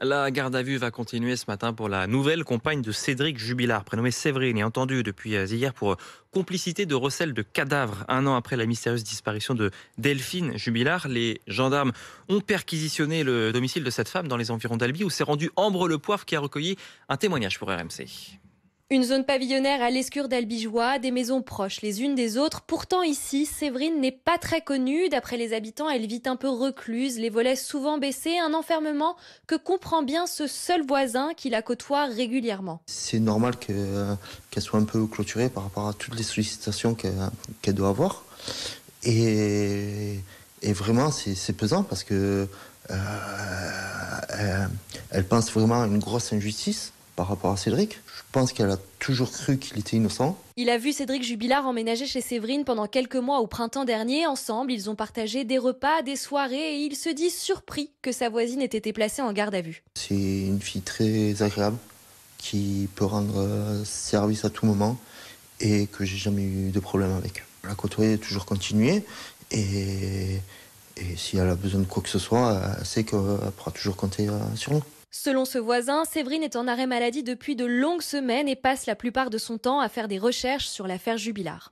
La garde à vue va continuer ce matin pour la nouvelle compagne de Cédric Jubilard, prénommé Séverine, et entendue depuis euh, hier pour euh, complicité de recel de cadavres. Un an après la mystérieuse disparition de Delphine Jubilard, les gendarmes ont perquisitionné le domicile de cette femme dans les environs d'Albi, où s'est rendu Ambre Le Poivre qui a recueilli un témoignage pour RMC. Une zone pavillonnaire à l'escure d'Albigeois, des maisons proches les unes des autres. Pourtant ici, Séverine n'est pas très connue. D'après les habitants, elle vit un peu recluse, les volets souvent baissés, un enfermement que comprend bien ce seul voisin qui la côtoie régulièrement. C'est normal euh, qu'elle soit un peu clôturée par rapport à toutes les sollicitations qu'elle doit avoir. Et, vraiment, c'est pesant parce que euh, pense vraiment à une grosse injustice par rapport à Cédric. Je pense qu'elle a toujours cru qu'il était innocent. Il a vu Cédric Jubilard emménager chez Séverine pendant quelques mois au printemps dernier. Ensemble, ils ont partagé des repas, des soirées et il se dit surpris que sa voisine ait été placée en garde à vue. C'est une fille très agréable qui peut rendre euh, service à tout moment et que j'ai jamais eu de problème avec. La côtoyer est toujours continuée et, et si elle a besoin de quoi que ce soit, elle sait qu'elle pourra toujours compter euh, sur nous. Selon ce voisin, Séverine est en arrêt maladie depuis de longues semaines et passe la plupart de son temps à faire des recherches sur l'affaire Jubilard.